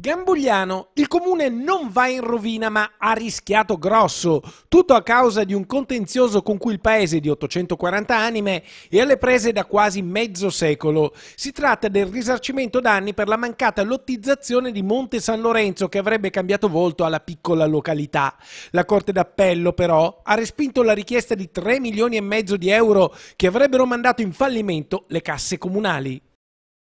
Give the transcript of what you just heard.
Gambugliano, il comune non va in rovina ma ha rischiato grosso, tutto a causa di un contenzioso con cui il paese di 840 anime è alle prese da quasi mezzo secolo. Si tratta del risarcimento danni per la mancata lottizzazione di Monte San Lorenzo che avrebbe cambiato volto alla piccola località. La Corte d'Appello però ha respinto la richiesta di 3 milioni e mezzo di euro che avrebbero mandato in fallimento le casse comunali.